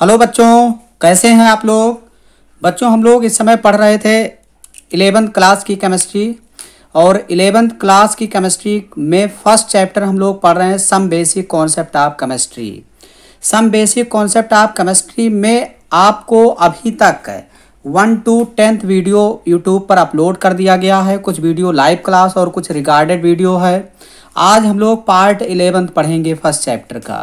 hello बच्चों कैसे हैं आप लोग बच्चों हम लोग इस समय पढ़ रहे थे इलेवंथ क्लास की केमिस्ट्री और इलेवंथ क्लास की केमिस्ट्री में फर्स्ट चैप्टर हम लोग पढ़ रहे हैं some basic concept of chemistry some basic concept of chemistry में आपको अभी तक one two tenth video YouTube पर अपलोड कर दिया गया है कुछ वीडियो लाइव क्लास और कुछ रिकॉर्डेड वीडियो है आज हम लोग पार्ट इलेवंथ पढ़ेंगे फर्स्ट चैप्टर का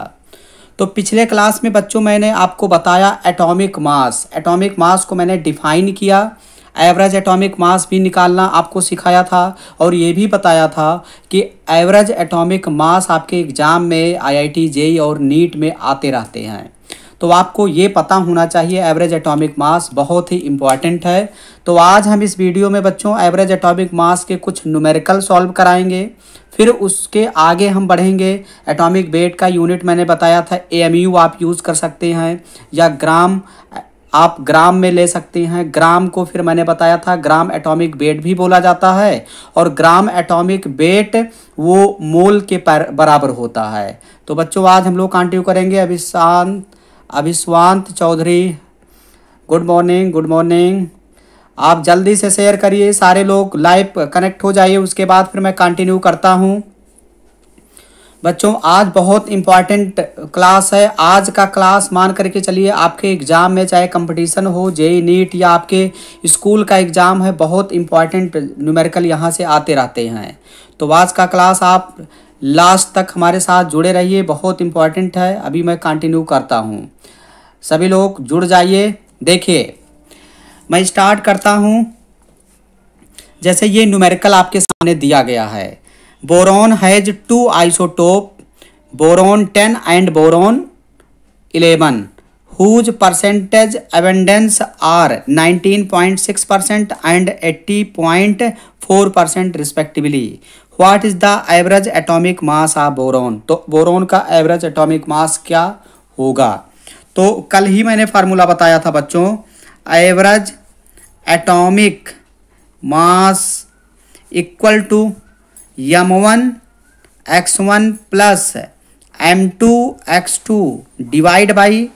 तो पिछले क्लास में बच्चों मैंने आपको बताया एटॉमिक मास एटॉमिक मास को मैंने डिफाइन किया एवरेज एटॉमिक मास भी निकालना आपको सिखाया था और ये भी बताया था कि एवरेज एटॉमिक मास आपके एग्ज़ाम में आईआईटी जेई और नीट में आते रहते हैं तो आपको ये पता होना चाहिए एवरेज एटॉमिक मास बहुत ही इंपॉर्टेंट है तो आज हम इस वीडियो में बच्चों एवरेज एटॉमिक मास के कुछ न्यूमेरिकल सॉल्व कराएंगे फिर उसके आगे हम बढ़ेंगे एटॉमिक वेट का यूनिट मैंने बताया था यू आप यूज़ कर सकते हैं या ग्राम आप ग्राम में ले सकते हैं ग्राम को फिर मैंने बताया था ग्राम एटॉमिक वेट भी बोला जाता है और ग्राम एटॉमिक वेट वो मोल के बराबर होता है तो बच्चों आज हम लोग कंटिन्यू करेंगे अभी शांत Abhishwant Chaudhary good morning good morning आप जल्दी से शेयर करिए सारे लोग लाइव कनेक्ट हो जाइए उसके बाद फिर मैं कंटिन्यू करता हूँ बच्चों आज बहुत इम्पॉर्टेंट क्लास है आज का क्लास मान करके चलिए आपके एग्ज़ाम में चाहे कंपटीशन हो जेई नीट e e या आपके स्कूल का एग्ज़ाम है बहुत इम्पॉर्टेंट न्यूमेरिकल यहाँ से आते रहते हैं तो आज का क्लास आप लास्ट तक हमारे साथ जुड़े रहिए बहुत इम्पॉर्टेंट है अभी मैं कंटिन्यू करता हूँ सभी लोग जुड़ जाइए देखिए मैं स्टार्ट करता हूँ जैसे ये न्यूमेरिकल आपके सामने दिया गया है boron has two isotope boron ten and boron eleven whose percentage abundance are point six percent and eighty point four percent respectively what is the average atomic mass of boron तो boron का average atomic mass क्या होगा तो कल ही मैंने formula बताया था बच्चों average atomic mass equal to M one X one plus M two X two divide by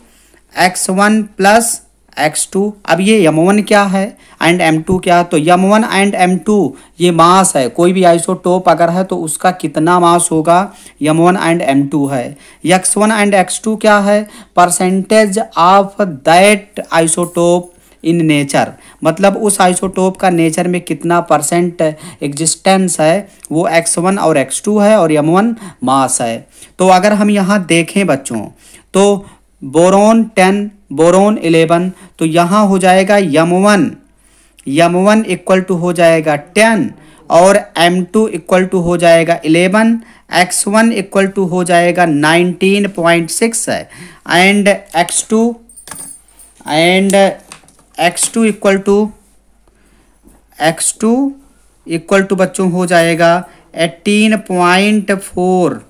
X one plus x two अब ये यम वन क्या है एंड एम टू क्या है तो M one and M two ये mass है कोई भी आइसोटोप अगर है तो उसका कितना मास होगा M one and M two है X one and X two क्या है percentage of that isotope in nature मतलब उस आइसोटोप का नेचर में कितना परसेंट एग्जिस्टेंस है वो एक्स वन और एक्स टू है और यम वन मास है तो अगर हम यहाँ देखें बच्चों तो बोरोन टेन बोरोन इलेवन तो यहाँ हो जाएगा M one M one equal to हो जाएगा टेन और एम टू इक्वल टू हो जाएगा eleven X one equal to हो जाएगा nineteen point six and X two and X two equal to X two equal to बच्चों हो जाएगा एटीन पॉइंट फोर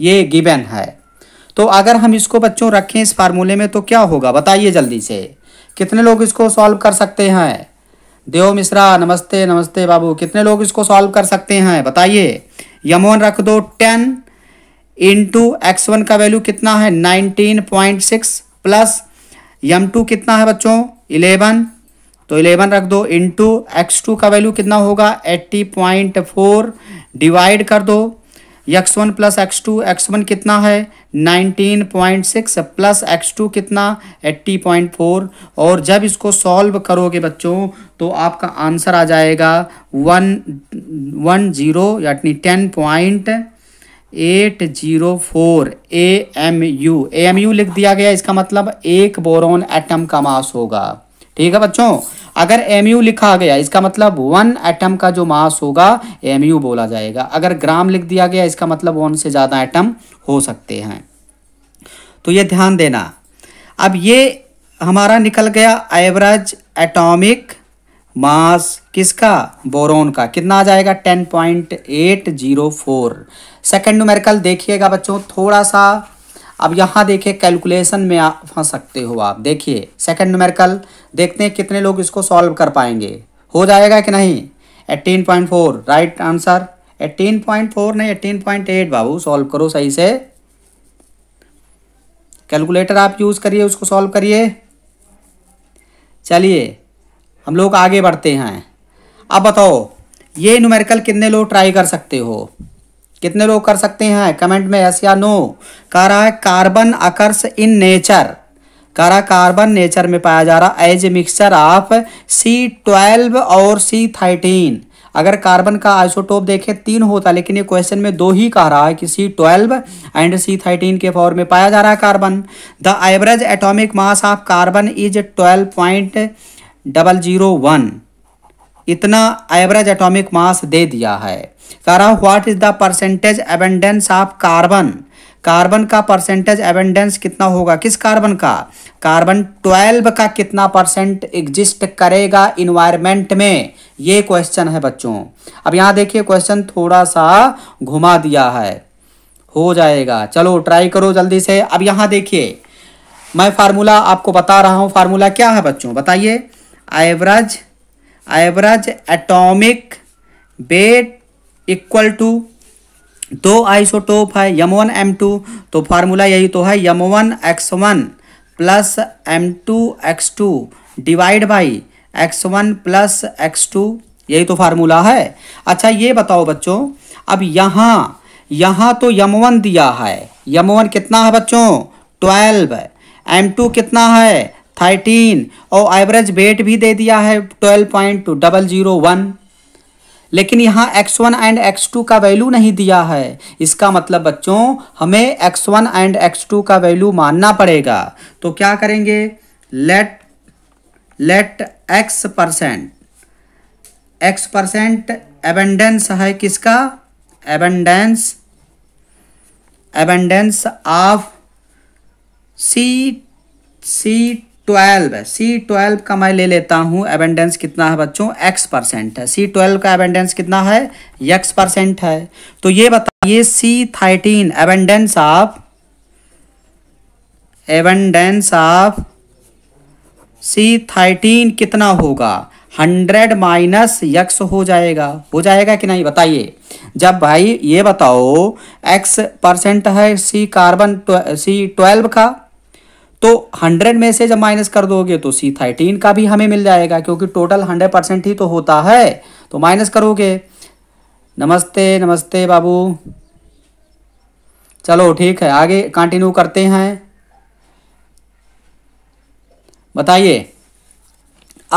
ये गिवन है तो अगर हम इसको बच्चों रखें इस फार्मूले में तो क्या होगा बताइए जल्दी से कितने लोग इसको सॉल्व कर सकते हैं देव मिश्रा नमस्ते नमस्ते बाबू कितने लोग इसको सॉल्व कर सकते हैं बताइए यमोन रख दो टेन इंटू एक्स वन का वैल्यू कितना है nineteen point six plus M two कितना है बच्चों इलेवन तो इलेवन रख दो इंटू एक्स टू का वैल्यू कितना होगा एट्टी पॉइंट फोर डिवाइड कर दो X one plus x two X one कितना है nineteen point six plus x two कितना एट्टी पॉइंट फोर और जब इसको सॉल्व करोगे बच्चों तो आपका आंसर आ जाएगा वन वन जीरो यानी ten point eight zero four A M U A M U लिख दिया गया इसका मतलब एक बोरोन एटम का मास होगा ठीक है बच्चों अगर एम यू लिखा गया इसका मतलब वन एटम का जो मास होगा एम यू बोला जाएगा अगर ग्राम लिख दिया गया इसका मतलब वन से ज़्यादा एटम हो सकते हैं तो ये ध्यान देना अब ये हमारा निकल गया एवरेज एटॉमिक मास किसका बोरोन का कितना आ जाएगा ten point eight zero four second numerical देखिएगा बच्चों थोड़ा सा अब यहाँ देखिए कैलकुलेशन में फंस सकते हो आप देखिए सेकेंड न्यूमेरिकल देखते हैं कितने लोग इसको सॉल्व कर पाएंगे हो जाएगा कि नहीं eighteen point four right answer eighteen point four नहीं एट्टीन पॉइंट एट बाबू सॉल्व करो सही से कैलकुलेटर आप यूज़ करिए उसको सॉल्व करिए चलिए हम लोग आगे बढ़ते हैं अब बताओ ये न्यूमेरिकल कितने लोग ट्राई कर सकते हो कितने लोग कर सकते हैं कमेंट में यस या नो कह रहा है कार्बन अकर्स इन नेचर कारा कार्बन नेचर में पाया जा रहा as mixture of C twelve और सी थर्टीन अगर कार्बन का आइसोटोप देखें तीन होता है लेकिन ये क्वेश्चन में दो ही कह रहा है कि C twelve and C thirteen के फॉर्म में पाया जा रहा है carbon the average atomic mass of carbon is twelve point double zero one इतना एवरेज एटॉमिक मास दे दिया है कह रहा what is the percentage abundance of carbon carbon का परसेंटेज एबेंडेंस कितना होगा किस कार्बन का कार्बन ट्वेल्व का कितना परसेंट एग्जिस्ट करेगा इन्वायरमेंट में ये क्वेश्चन है बच्चों अब यहाँ देखिए क्वेश्चन थोड़ा सा घुमा दिया है हो जाएगा चलो ट्राई करो जल्दी से अब यहाँ देखिए मैं फार्मूला आपको बता रहा हूँ फार्मूला क्या है बच्चों बताइए average average atomic weight equal to दो आइसोटोप है यम वन एम टू तो फार्मूला यही तो है M one X one plus M two X two divide by X one plus x two यही तो फार्मूला है अच्छा ये बताओ बच्चों अब यहाँ यहाँ तो यम वन दिया है यम वन कितना है बच्चों ट्वेल्व एम टू कितना है थर्टीन और एवरेज वेट भी दे दिया है twelve point two double zero one लेकिन यहाँ x1 एंड x2 का वैल्यू नहीं दिया है इसका मतलब बच्चों हमें x1 एंड x2 का वैल्यू मानना पड़ेगा तो क्या करेंगे let let x percent x percent abundance है किसका abundance abundance of C C twelve है सी ट्वेल्व का मैं ले लेता हूँ एबेंडेंस कितना है बच्चों एक्स परसेंट है सी ट्वेल्व का एबेंडेंस कितना है एक्स परसेंट है तो ये बताइए C thirteen abundance of abundance of C thirteen कितना होगा हंड्रेड माइनस यक्स हो जाएगा हो जाएगा कि नहीं बताइए जब भाई ये बताओ एक्स परसेंट है सी कार्बन सी ट्वेल्व का तो 100 में से जब माइनस कर दोगे तो सी थर्टीन का भी हमें मिल जाएगा क्योंकि टोटल 100 परसेंट ही तो होता है तो माइनस करोगे नमस्ते नमस्ते बाबू चलो ठीक है आगे कंटिन्यू करते हैं बताइए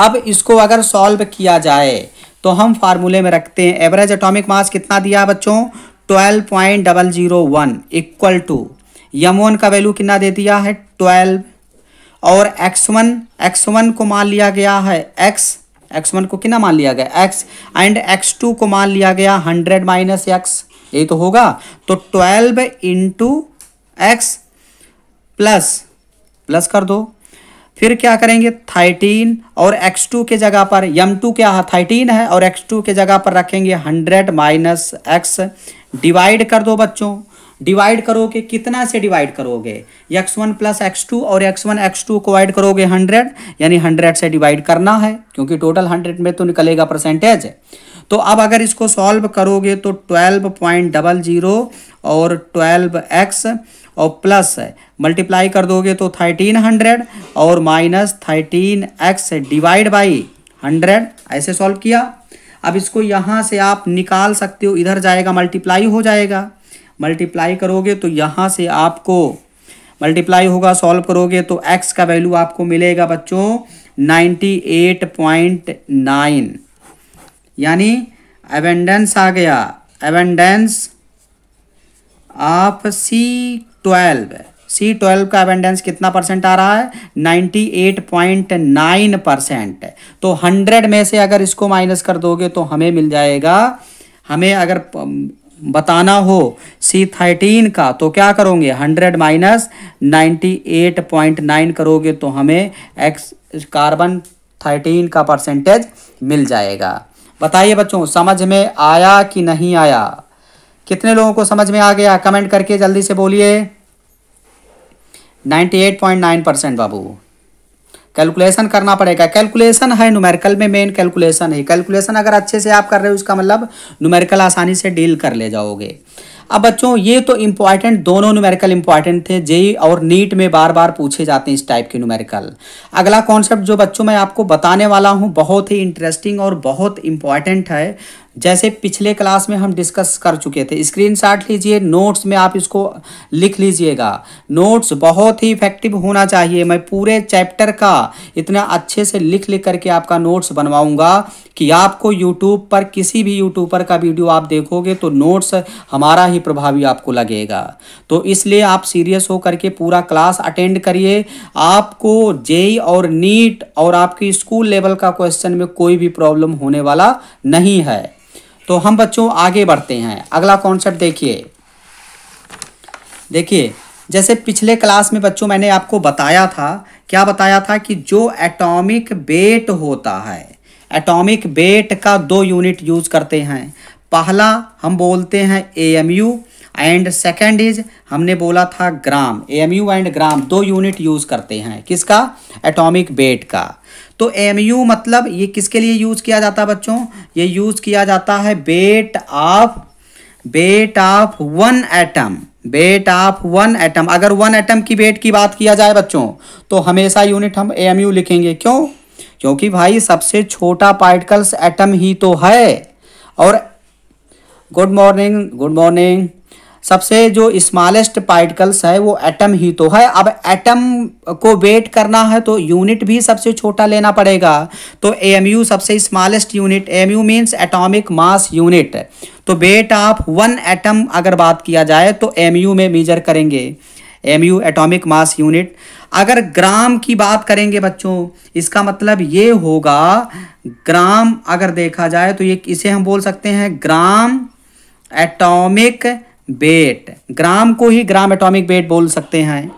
अब इसको अगर सॉल्व किया जाए तो हम फार्मूले में रखते हैं एवरेज एटॉमिक मास कितना दिया बच्चों twelve point double zero one equal to M one का वैल्यू कितना दे दिया है ट्वेल्व और एक्स वन एक्स वन को मान लिया गया है एक्स एक्स वन को कितना मान लिया गया एक्स एंड एक्स टू को मान लिया गया हंड्रेड माइनस एक्स ये तो होगा तो twelve into x plus plus कर दो फिर क्या करेंगे थर्टीन और एक्स टू के जगह पर यम टू क्या है थर्टीन है और एक्स टू के जगह पर रखेंगे हंड्रेड माइनस एक्स डिवाइड कर दो बच्चों डिवाइड करोगे कितना से डिवाइड करोगे x one plus x two और एक्स वन एक्स टू को वाइड करोगे हंड्रेड यानी हंड्रेड से डिवाइड करना है क्योंकि टोटल हंड्रेड में तो निकलेगा परसेंटेज तो अब अगर इसको सॉल्व करोगे तो ट्वेल्व पॉइंट डबल जीरो और ट्वेल्व एक्स और प्लस मल्टीप्लाई कर दोगे तो थर्टीन हंड्रेड और minus thirteen x divide by hundred ऐसे सॉल्व किया अब इसको यहाँ से आप निकाल सकते हो इधर जाएगा मल्टीप्लाई हो जाएगा मल्टीप्लाई करोगे तो यहाँ से आपको मल्टीप्लाई होगा सॉल्व करोगे तो एक्स का वैल्यू आपको मिलेगा बच्चों नाइन्टी एट पॉइंट नाइन यानी एवेंडेंस आ गया abundance of C twelve C twelve का एवेंडेंस कितना परसेंट आ रहा है ninety eight point nine percent तो हंड्रेड में से अगर इसको माइनस कर दोगे तो हमें मिल जाएगा हमें अगर बताना हो सी थर्टीन का तो क्या करोगे hundred minus ninety eight point nine करोगे तो हमें एक्स कार्बन थर्टीन का परसेंटेज मिल जाएगा बताइए बच्चों समझ में आया कि नहीं आया कितने लोगों को समझ में आ गया कमेंट करके जल्दी से बोलिए 98.9 परसेंट बाबू कैलकुलेशन करना पड़ेगा कैलकुलेशन है नुमेरिकल में मेन कैलकुलेशन है कैलकुलेशन अगर अच्छे से आप कर रहे हो उसका मतलब नुमेरिकल आसानी से डील कर ले जाओगे अब बच्चों ये तो इम्पॉर्टेंट दोनों न्यूमेरिकल इंपॉर्टेंट थे जेई और नीट में बार बार पूछे जाते हैं इस टाइप के न्यूमेरिकल अगला कॉन्सेप्ट जो बच्चों मैं आपको बताने वाला हूँ बहुत ही इंटरेस्टिंग और बहुत इंपॉर्टेंट है जैसे पिछले क्लास में हम डिस्कस कर चुके थे स्क्रीन लीजिए नोट्स में आप इसको लिख लीजिएगा नोट्स बहुत ही इफेक्टिव होना चाहिए मैं पूरे चैप्टर का इतना अच्छे से लिख लिख करके आपका नोट्स बनवाऊंगा कि आपको यूट्यूब पर किसी भी यूट्यूबर का वीडियो आप देखोगे तो नोट्स हमारा ही प्रभावी आपको लगेगा तो इसलिए आप सीरियस हो करके पूरा क्लास अटेंड करिए आपको जेई और नीट और आपकी स्कूल लेवल का क्वेश्चन में कोई भी प्रॉब्लम होने वाला नहीं है तो हम बच्चों आगे बढ़ते हैं अगला कॉन्सेप्ट देखिए देखिए जैसे पिछले क्लास में बच्चों मैंने आपको बताया था क्या बताया था कि जो एटॉमिक वेट होता है एटॉमिक वेट का दो यूनिट यूज करते हैं पहला हम बोलते हैं A M U and second is हमने बोला था gram A M U and gram दो यूनिट यूज़ करते हैं किसका एटॉमिक वेट का तो एम यू मतलब ये किसके लिए यूज़ किया जाता है बच्चों ये यूज़ किया जाता है weight of weight of one atom weight of one atom अगर वन एटम की वेट की बात किया जाए बच्चों तो हमेशा यूनिट हम ए एम यू लिखेंगे क्यों क्योंकि भाई सबसे छोटा पार्टिकल्स एटम ही तो है और गुड मॉर्निंग गुड मॉर्निंग सबसे जो स्मॉलेस्ट पार्टिकल्स है वो एटम ही तो है अब एटम को वेट करना है तो यूनिट भी सबसे छोटा लेना पड़ेगा तो यू सबसे smallest unit M U means atomic mass unit तो वेट ऑफ वन एटम अगर बात किया जाए तो यू में मेजर करेंगे M U atomic mass unit अगर ग्राम की बात करेंगे बच्चों इसका मतलब ये होगा ग्राम अगर देखा जाए तो ये इसे हम बोल सकते हैं ग्राम एटॉमिक वेट ग्राम को ही ग्राम एटॉमिक वेट बोल सकते हैं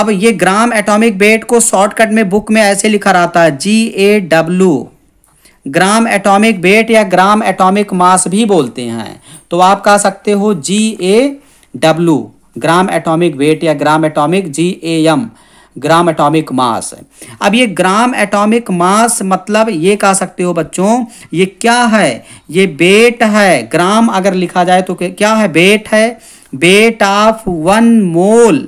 अब ये ग्राम एटॉमिक वेट को शॉर्टकट में बुक में ऐसे लिखा रहता है G A W gram atomic weight या ग्राम एटॉमिक मास भी बोलते हैं तो आप कह सकते हो G A W gram atomic weight या gram atomic G A M gram atomic mass अब ये ग्राम एटॉमिक मास मतलब ये कह सकते हो बच्चों ये क्या है ये बेट है ग्राम अगर लिखा जाए तो क्या है बेट है weight of one mole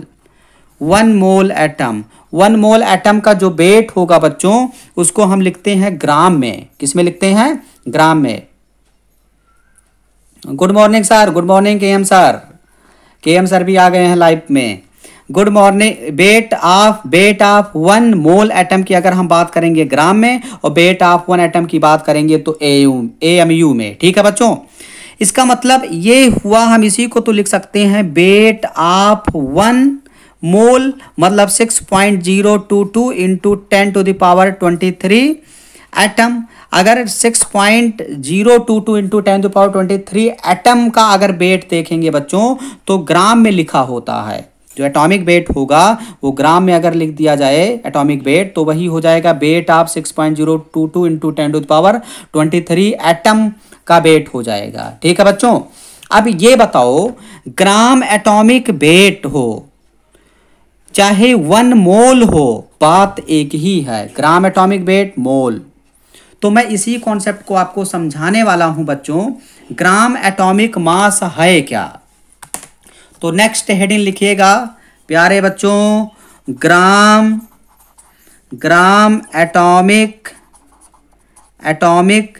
one mole atom one mole atom का जो बेट होगा बच्चों उसको हम लिखते हैं ग्राम में किस में लिखते हैं ग्राम में good morning sir good morning K M sir K M sir भी आ गए हैं लाइफ में good morning weight of weight of one mole atom की अगर हम बात करेंगे ग्राम में और वेट ऑफ वन एटम की बात करेंगे तो ए एम यू में ठीक है बच्चों इसका मतलब ये हुआ हम इसी को तो लिख सकते हैं वेट ऑफ वन मोल मतलब six point zero two two into ten to power twenty three atom अगर six point zero two two into ten to power twenty three atom का अगर वेट देखेंगे बच्चों तो ग्राम में लिखा होता है जो एटॉमिक वेट होगा वो ग्राम में अगर लिख दिया जाए एटॉमिक वेट तो वही हो जाएगा weight of six point zero two two into ten to power twenty three atom का वेट हो जाएगा ठीक है बच्चों अब ये बताओ ग्राम एटॉमिक वेट हो चाहे वन मोल हो बात एक ही है ग्राम एटॉमिक वेट मोल तो मैं इसी कॉन्सेप्ट को आपको समझाने वाला हूं बच्चों ग्राम एटॉमिक मास है क्या तो नेक्स्ट हेडिंग लिखिएगा प्यारे बच्चों ग्राम ग्राम एटॉमिक एटॉमिक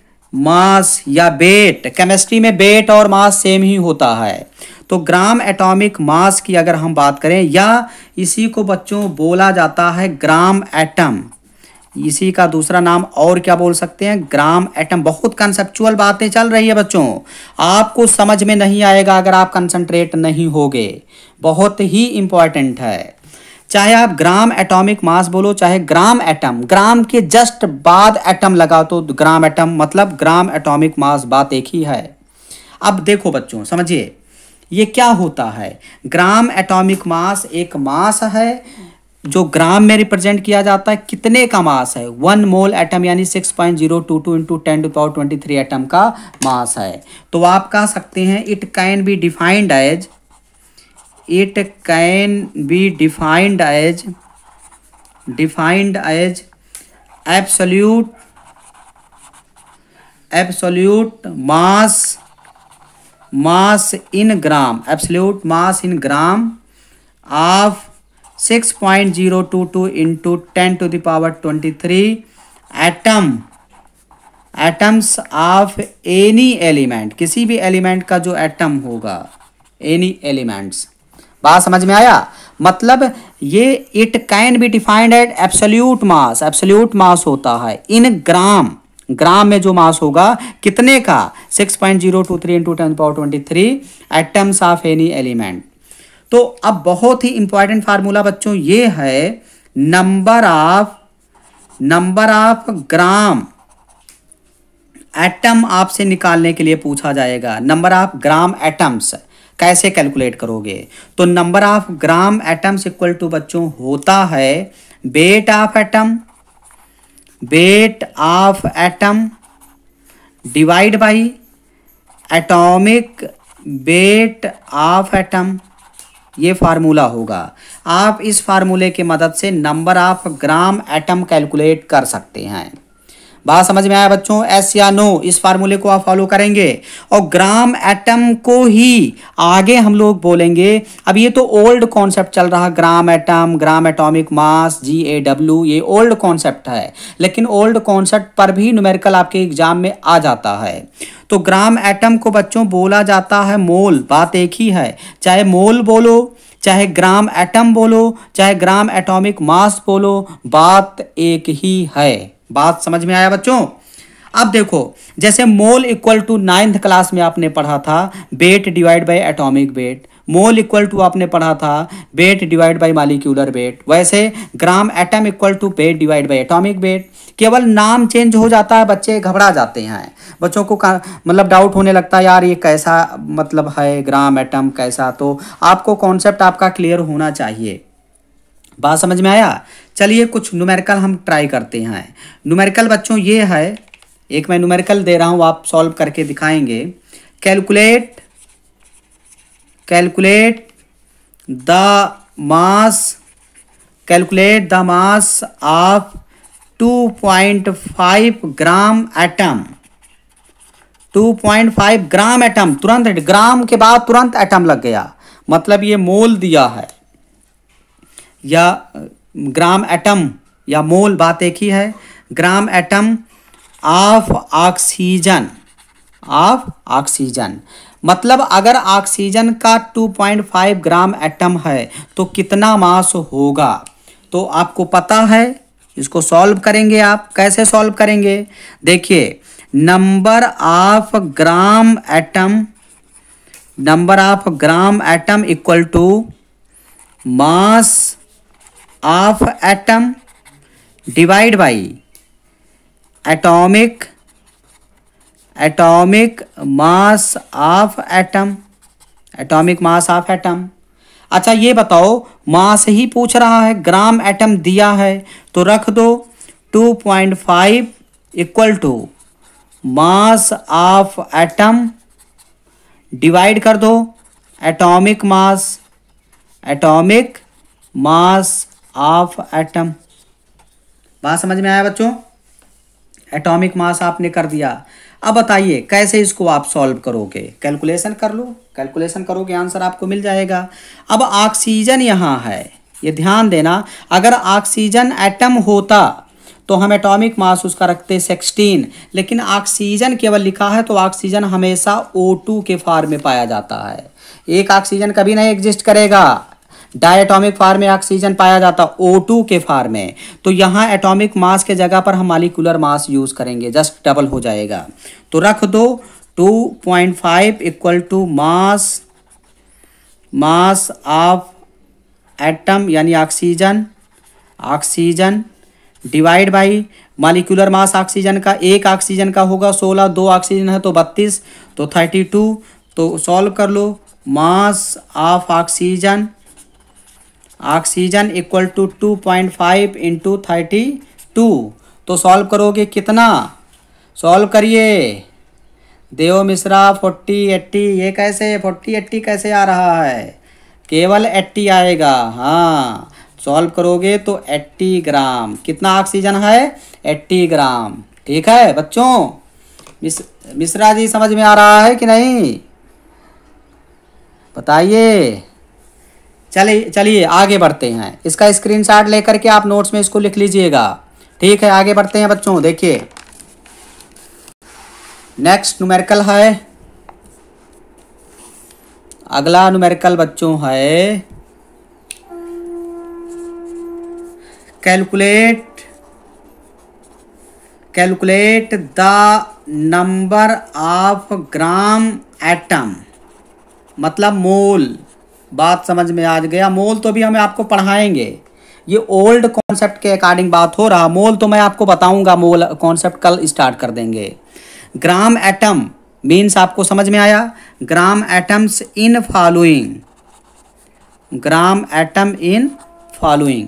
मास या बेट केमिस्ट्री में बेट और मास सेम ही होता है तो ग्राम एटॉमिक मास की अगर हम बात करें या इसी को बच्चों बोला जाता है ग्राम एटम इसी का दूसरा नाम और क्या बोल सकते हैं ग्राम एटम बहुत कंसेप्चुअल बातें चल रही है बच्चों आपको समझ में नहीं आएगा अगर आप कंसंट्रेट नहीं होगे बहुत ही इंपॉर्टेंट है चाहे आप ग्राम एटॉमिक मास बोलो चाहे ग्राम एटम ग्राम के जस्ट बाद एटम लगा तो ग्राम एटम मतलब ग्राम एटॉमिक मास बात एक ही है अब देखो बच्चों समझिए ये क्या होता है ग्राम एटॉमिक मास एक मास है जो ग्राम में रिप्रेजेंट किया जाता है कितने का मास है वन मोल एटम यानी six point zero two two into ten to power twenty three atom का मास है तो आप कह सकते हैं it can be defined as it can be defined as defined as absolute absolute mass mass in gram absolute mass in gram of six point zero two two into ten to power twenty three atom atoms of any element किसी भी element का जो atom होगा any elements बात समझ में आया मतलब ये it can be defined at absolute mass absolute mass होता है इन ग्राम ग्राम में जो मास होगा कितने का six point zero two three into ten power twenty three atoms of any element तो अब बहुत ही इंपॉर्टेंट फार्मूला बच्चों ये है number of number of gram atom आपसे निकालने के लिए पूछा जाएगा नंबर ऑफ ग्राम एटम्स कैसे कैलकुलेट करोगे तो number of gram atoms equal to बच्चों होता है weight of atom weight of atom divide by atomic weight of atom ये फार्मूला होगा आप इस फार्मूले की मदद से number of gram atom calculate कर सकते हैं बात समझ में आया बच्चों एस या नो इस फार्मूले को आप फॉलो करेंगे और ग्राम एटम को ही आगे हम लोग बोलेंगे अब ये तो ओल्ड कॉन्सेप्ट चल रहा gram atom gram atomic mass G A W ये ओल्ड कॉन्सेप्ट है लेकिन ओल्ड कॉन्सेप्ट पर भी न्यूमेरिकल आपके एग्जाम में आ जाता है तो ग्राम एटम को बच्चों बोला जाता है मोल बात एक ही है चाहे मोल बोलो चाहे ग्राम एटम बोलो चाहे ग्राम एटॉमिक मास बोलो बात एक ही है बात समझ में आया बच्चों अब देखो जैसे mole equal to ninth class में आपने पढ़ा था weight divide by atomic weight mole equal to आपने पढ़ा था weight divide by molecular weight वैसे gram atom equal to weight divide by atomic weight केवल नाम चेंज हो जाता है बच्चे घबरा जाते हैं बच्चों को मतलब डाउट होने लगता है यार ये कैसा मतलब है ग्राम एटम कैसा तो आपको कॉन्सेप्ट आपका क्लियर होना चाहिए बात समझ में आया चलिए कुछ न्यूमेरिकल हम ट्राई करते हैं न्यूमेरिकल बच्चों ये है एक मैं न्यूमेरिकल दे रहा हूँ आप सॉल्व करके दिखाएंगे calculate calculate the mass calculate the mass of 2.5 gram atom 2.5 gram atom तुरंत ग्राम के बाद तुरंत एटम लग गया मतलब ये मोल दिया है या ग्राम एटम या मोल बात एक ही है gram atom of oxygen of oxygen मतलब अगर ऑक्सीजन का 2.5 ग्राम एटम है तो कितना मास होगा तो आपको पता है इसको सॉल्व करेंगे आप कैसे सॉल्व करेंगे देखिए number of gram atom number of gram atom equal to mass of atom divide by atomic atomic mass of atom atomic mass of atom अच्छा ये बताओ मास ही पूछ रहा है ग्राम एटम दिया है तो रख दो 2.5 point five equal to mass of atom divide कर दो atomic mass atomic mass of atom बात समझ में आया बच्चों एटॉमिक मास आपने कर दिया अब बताइए कैसे इसको आप सॉल्व करोगे कैलकुलेशन कर लो कैलकुलेशन करोगे आंसर आपको मिल जाएगा अब ऑक्सीजन यहाँ है ये ध्यान देना अगर ऑक्सीजन एटम होता तो हम एटॉमिक मास उसका रखते सिक्सटीन लेकिन ऑक्सीजन केवल लिखा है तो ऑक्सीजन हमेशा O2 के फार्म में पाया जाता है एक ऑक्सीजन कभी नहीं एग्जिस्ट करेगा डायटोमिक फार्म में ऑक्सीजन पाया जाता O2 के फार्म में तो यहाँ एटॉमिक मास के जगह पर हम मालिकुलर मास यूज करेंगे जस्ट डबल हो जाएगा तो रख दो 2.5 point five equal to mass mass of atom यानी oxygen oxygen divide by molecular mass oxygen का एक ऑक्सीजन का होगा सोलह दो ऑक्सीजन है तो बत्तीस तो थर्टी टू तो सॉल्व कर लो mass of oxygen oxygen equal to two point five into thirty two तो सॉल्व करोगे कितना सॉल्व करिए देव मिश्रा फोर्टी एट्टी ये कैसे फोर्टी एट्टी कैसे आ रहा है केवल एट्टी आएगा हाँ सॉल्व करोगे तो एट्टी ग्राम कितना ऑक्सीजन है एट्टी ग्राम ठीक है बच्चों मिश्रा जी समझ में आ रहा है कि नहीं बताइए चलिए चलिए आगे बढ़ते हैं इसका स्क्रीनशॉट लेकर के आप नोट्स में इसको लिख लीजिएगा ठीक है आगे बढ़ते हैं बच्चों देखिए नेक्स्ट न्यूमेरिकल है अगला न्यूमेरिकल बच्चों है calculate calculate the number of gram atom मतलब मोल बात समझ में आ गया मोल तो भी हमें आपको पढ़ाएंगे ये ओल्ड कॉन्सेप्ट के अकॉर्डिंग बात हो रहा मोल तो मैं आपको बताऊंगा मोल कॉन्सेप्ट कल स्टार्ट कर देंगे ग्राम एटम मीन्स आपको समझ में आया gram atoms in following gram atom in following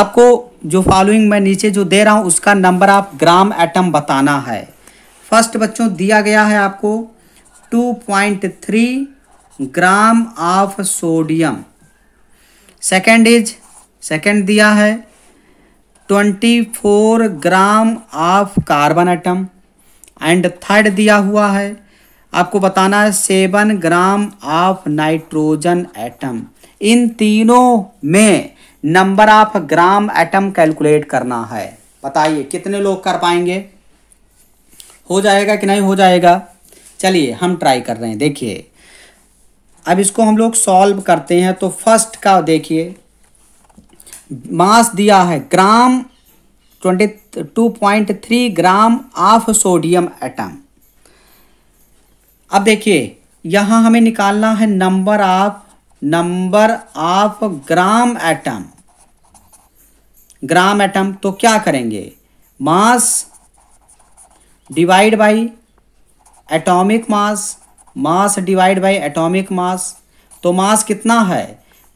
आपको जो फॉलोइंग मैं नीचे जो दे रहा हूँ उसका नंबर आप ग्राम एटम बताना है फर्स्ट बच्चों दिया गया है आपको two point three gram of sodium second is second दिया है twenty four gram of carbon atom and third दिया हुआ है आपको बताना है seven gram of nitrogen atom इन तीनों में number of gram atom calculate करना है बताइए कितने लोग कर पाएंगे हो जाएगा कि नहीं हो जाएगा चलिए हम ट्राई कर रहे हैं देखिए अब इसको हम लोग सॉल्व करते हैं तो फर्स्ट का देखिए मास दिया है gram twenty two point three gram of sodium atom अब देखिए यहां हमें निकालना है number of number of gram atom gram atom तो क्या करेंगे mass divide by atomic mass mass divide by atomic mass तो मास कितना है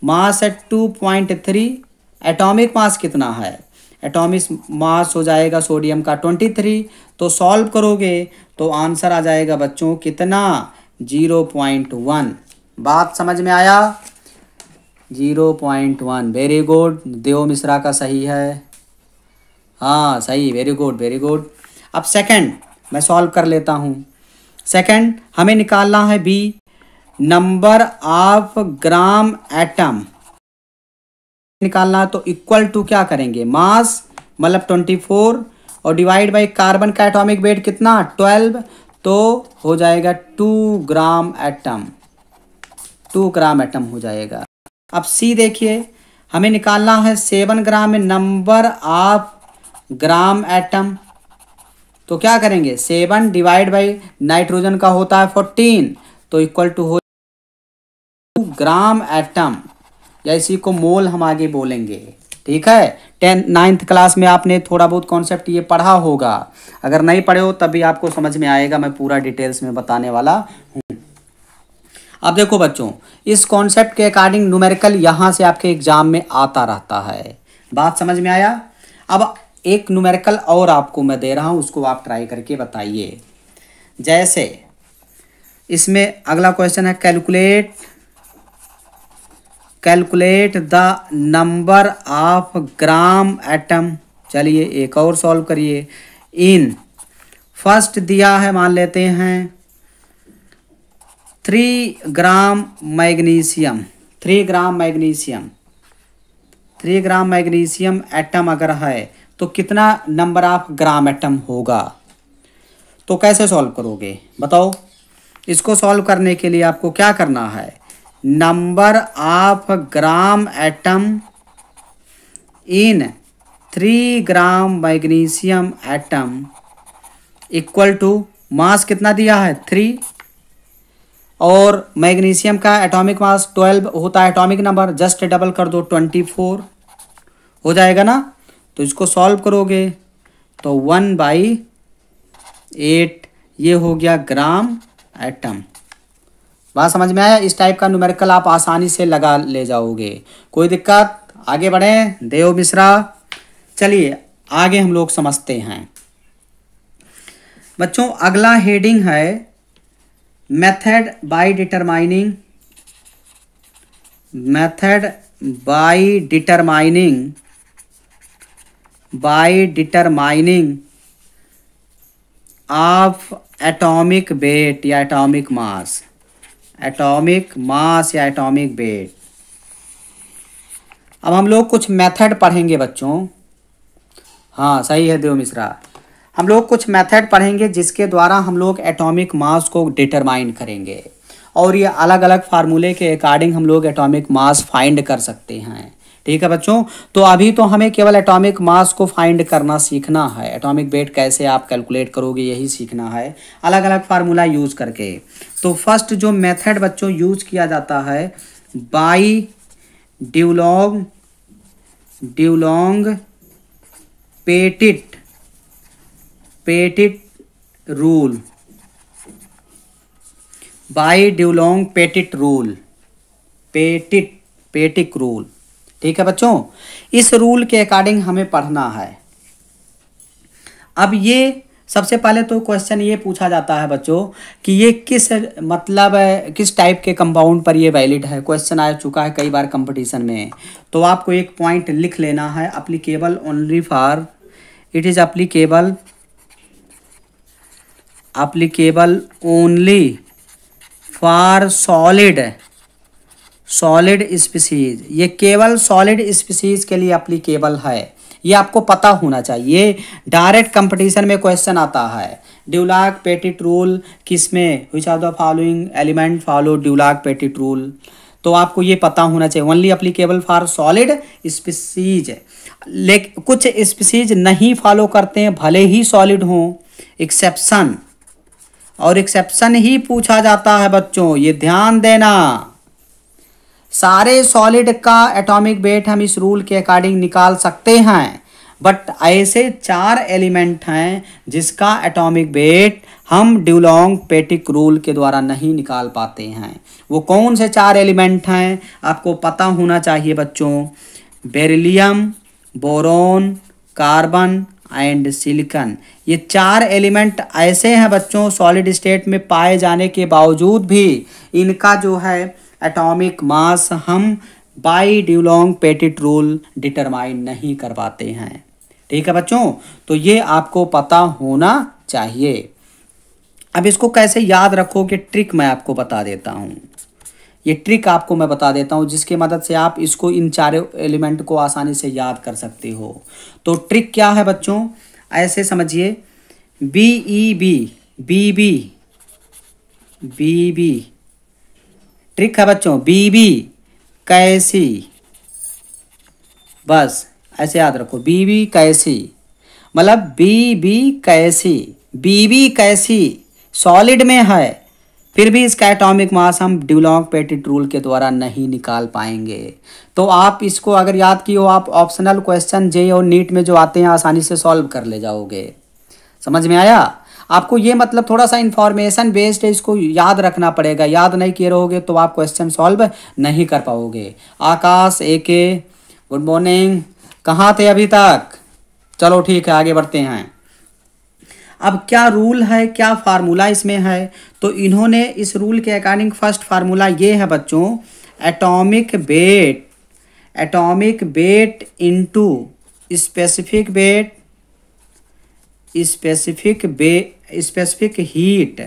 मास है two point three atomic mass कितना है एटॉमिक मास हो जाएगा सोडियम का ट्वेंटी थ्री तो सॉल्व करोगे तो आंसर आ जाएगा बच्चों कितना जीरो पॉइंट वन बात समझ में आया zero point one very good Dev Mishra का सही है हाँ सही वेरी गुड वेरी गुड अब सेकंड मैं सॉल्व कर लेता हूँ सेकंड हमें निकालना है B number of gram atom निकालना है तो इक्वल टू क्या करेंगे मास मतलब ट्वेंटी फोर और डिवाइड बाई कार्बन का एटॉमिक वेट कितना ट्वेल्व तो हो जाएगा two gram atom two gram atom हो जाएगा अब सी देखिए हमें निकालना है seven gram number of gram atom तो क्या करेंगे सेवन डिवाइड बाई नाइट्रोजन का होता है फोर्टीन तो इक्वल टू हो ग्राम एटम या इसी को मोल हम आगे बोलेंगे ठीक है टेन नाइन्थ क्लास में आपने थोड़ा बहुत कॉन्सेप्ट ये पढ़ा होगा अगर नहीं पढ़े हो तभी आपको समझ में आएगा मैं पूरा डिटेल्स में बताने वाला हूँ अब देखो बच्चों इस कॉन्सेप्ट के अकॉर्डिंग न्यूमेरिकल यहाँ से आपके एग्जाम में आता रहता है बात समझ में आया अब एक न्यूमेरिकल और आपको मैं दे रहा हूँ उसको आप ट्राई करके बताइए जैसे इसमें अगला क्वेश्चन है calculate calculate the number of gram atom चलिए एक और सॉल्व करिए इन फर्स्ट दिया है मान लेते हैं three gram magnesium three gram magnesium three gram magnesium atom अगर है तो कितना नंबर ऑफ ग्राम एटम होगा तो कैसे सॉल्व करोगे बताओ इसको सॉल्व करने के लिए आपको क्या करना है number of gram atom in three gram magnesium atom equal to mass कितना दिया है थ्री और मैग्नीशियम का एटॉमिक मास ट्वेल्व होता है एटॉमिक नंबर जस्ट डबल कर दो ट्वेंटी फोर हो जाएगा ना तो इसको सॉल्व करोगे तो वन बाई एट ये हो गया ग्राम एटम बात समझ में आया इस टाइप का न्यूमेरिकल आप आसानी से लगा ले जाओगे कोई दिक्कत आगे बढ़े देव मिश्रा चलिए आगे हम लोग समझते हैं बच्चों अगला हेडिंग है method by determining method by determining by determining of atomic weight या atomic mass atomic mass या atomic weight अब हम लोग कुछ मेथड पढ़ेंगे बच्चों हाँ सही है देव मिश्रा हम लोग कुछ मेथड पढ़ेंगे जिसके द्वारा हम लोग एटॉमिक मास को डिटरमाइन करेंगे और ये अलग अलग फार्मूले के अकॉर्डिंग हम लोग एटॉमिक मास फाइंड कर सकते हैं ठीक है बच्चों तो अभी तो हमें केवल एटॉमिक मास को फाइंड करना सीखना है एटॉमिक वेट कैसे आप कैलकुलेट करोगे यही सीखना है अलग अलग फार्मूला यूज़ करके तो फर्स्ट जो मेथड बच्चों यूज़ किया जाता है by Dulong Dulong Petit Petit rule by Dulong Petit rule Petit Petit rule ठीक है बच्चों इस रूल के अकॉर्डिंग हमें पढ़ना है अब ये सबसे पहले तो क्वेश्चन ये पूछा जाता है बच्चों कि ये किस मतलब किस टाइप के कंपाउंड पर ये वैलिड है क्वेश्चन आ चुका है कई बार कंपटीशन में तो आपको एक पॉइंट लिख लेना है applicable only for it is applicable applicable only for solid solid species ये केवल सॉलिड स्पीसीज के लिए अप्लीकेबल है ये आपको पता होना चाहिए डायरेक्ट कंपटीशन में क्वेश्चन आता है ड्यूलाक पेटिट रूल किस में which are the following element follow Dulong Petit rule तो आपको ये पता होना चाहिए only applicable for solid species लेकिन कुछ स्पीसीज नहीं फॉलो करते हैं भले ही सॉलिड हों एक्सेप्शन और एक्सेप्शन ही पूछा जाता है बच्चों ये ध्यान देना सारे सॉलिड का एटॉमिक वेट हम इस रूल के अकॉर्डिंग निकाल सकते हैं बट ऐसे चार एलिमेंट हैं जिसका एटॉमिक वेट हम ड्यूलोंग पेटिक रूल के द्वारा नहीं निकाल पाते हैं वो कौन से चार एलिमेंट हैं आपको पता होना चाहिए बच्चों beryllium boron carbon and silicon ये चार एलिमेंट ऐसे हैं बच्चों सॉलिड स्टेट में पाए जाने के बावजूद भी इनका जो है एटॉमिक मास हम by Dulong Petit rule determine नहीं कर पाते हैं ठीक है बच्चों तो ये आपको पता होना चाहिए अब इसको कैसे याद रखो कि ट्रिक मैं आपको बता देता हूँ ये ट्रिक आपको मैं बता देता हूँ जिसकी मदद से आप इसको इन चारों एलिमेंट को आसानी से याद कर सकते हो तो ट्रिक क्या है बच्चों ऐसे समझिए B E B B B B B trick है बच्चों बीबी कैसी बस ऐसे याद रखो बीबी कैसी मतलब बीबी कैसी बीबी कैसी सॉलिड में है फिर भी इसका एटॉमिक मास हम ड्यूलॉन्ग पेटिट रूल के द्वारा नहीं निकाल पाएंगे तो आप इसको अगर याद किए हो आप ऑप्शनल क्वेश्चन जे और नीट में जो आते हैं आसानी से सॉल्व कर ले जाओगे समझ में आया आपको ये मतलब थोड़ा सा इन्फॉर्मेशन बेस्ड है इसको याद रखना पड़ेगा याद नहीं किए रहोगे तो आप क्वेश्चन सॉल्व नहीं कर पाओगे आकाश ए के गुड मॉर्निंग कहाँ थे अभी तक चलो ठीक है आगे बढ़ते हैं अब क्या रूल है क्या फार्मूला इसमें है तो इन्होंने इस रूल के अकॉर्डिंग फर्स्ट फार्मूला ये है बच्चों atomic weight atomic weight into specific weight specific way specific heat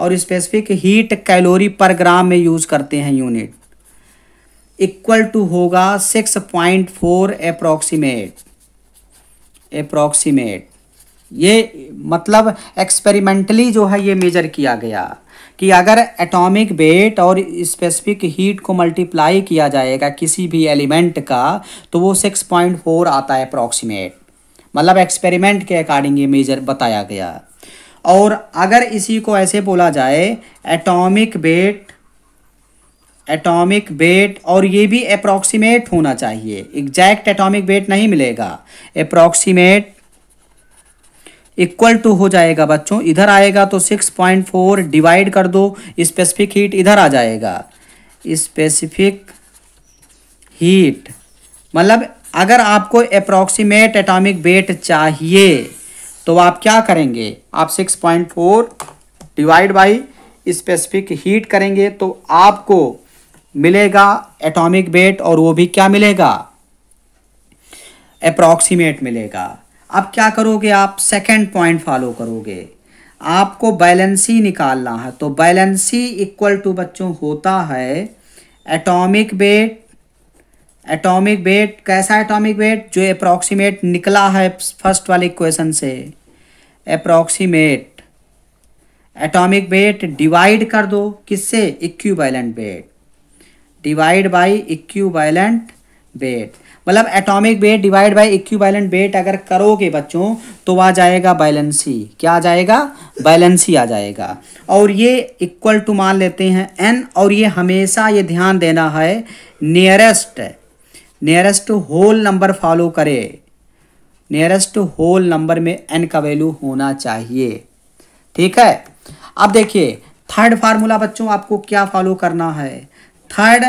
और specific heat calorie per gram में यूज़ करते हैं यूनिट इक्वल टू होगा six point four approximate approximate ये मतलब एक्सपेरिमेंटली जो है ये मेजर किया गया कि अगर एटॉमिक वेट और स्पेसिफिक हीट को मल्टीप्लाई किया जाएगा किसी भी एलिमेंट का तो वो सिक्स पॉइंट फोर आता है अप्रॉक्सीमेट मतलब एक्सपेरिमेंट के अकॉर्डिंग ये मेजर बताया गया और अगर इसी को ऐसे बोला जाए एटॉमिक वेट एटॉमिक वेट और ये भी अप्रॉक्सीमेट होना चाहिए एग्जैक्ट एटॉमिक वेट नहीं मिलेगा अप्रॉक्सीमेट इक्वल टू हो जाएगा बच्चों इधर आएगा तो सिक्स पॉइंट फोर डिवाइड कर दो स्पेसिफिक हीट इधर आ जाएगा स्पेसिफिक हीट मतलब अगर आपको अप्रॉक्सीमेट एटॉमिक वेट चाहिए तो आप क्या करेंगे आप 6.4 point four divide by specific heat करेंगे तो आपको मिलेगा एटॉमिक वेट और वो भी क्या मिलेगा अप्रॉक्सीमेट मिलेगा अब क्या करोगे आप सेकंड पॉइंट फॉलो करोगे आपको बैलेंसी निकालना है तो बैलेंसी इक्वल टू बच्चों होता है एटॉमिक वेट एटॉमिक वेट कैसा एटॉमिक वेट जो अप्रॉक्सीमेट निकला है फर्स्ट वाले क्वेश्चन से अप्रॉक्सीमेट एटॉमिक वेट डिवाइड कर दो किससे equivalent weight divide by equivalent weight मतलब atomic weight divide by equivalent weight अगर करोगे बच्चों तो आ जाएगा बैलेंसी क्या आ जाएगा बैलेंसी आ जाएगा और ये इक्वल टू मान लेते हैं एन और ये हमेशा ये ध्यान देना है nearest nearest whole number follow करे नियरेस्ट होल नंबर में एन का वैल्यू होना चाहिए ठीक है अब देखिए थर्ड फार्मूला बच्चों आपको क्या फॉलो करना है third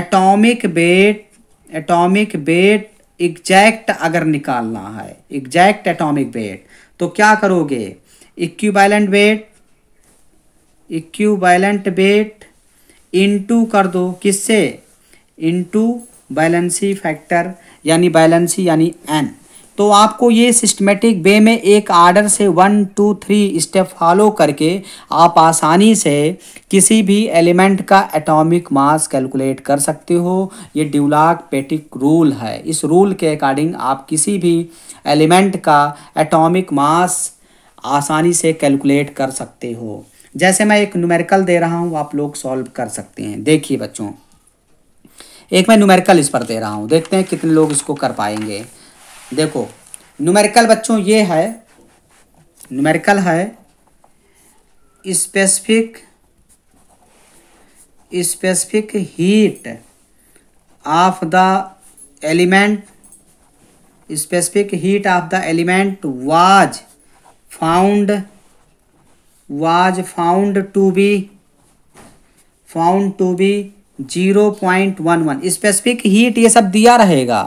atomic weight atomic weight exact अगर निकालना है एग्जैक्ट एटॉमिक वेट तो क्या करोगे equivalent weight equivalent weight into कर दो किससे इनटू बैलेंसी फैक्टर यानी बैलेंसी यानी एन तो आपको ये सिस्टमेटिक वे में एक आर्डर से one two three step follow करके आप आसानी से किसी भी एलिमेंट का एटॉमिक मास कैलकुलेट कर सकते हो ये ड्यूलाक पेटिक रूल है इस रूल के अकॉर्डिंग आप किसी भी एलिमेंट का एटॉमिक मास आसानी से कैलकुलेट कर सकते हो जैसे मैं एक न्यूमेरिकल दे रहा हूँ आप लोग सॉल्व कर सकते हैं देखिए बच्चों एक मैं न्यूमेरिकल इस पर दे रहा हूँ देखते हैं कितने लोग इसको कर पाएंगे देखो न्यूमेरिकल बच्चों ये है न्यूमेरिकल है specific specific heat of the element specific heat of the element was found was found to be found to be zero point one one specific heat ये सब दिया रहेगा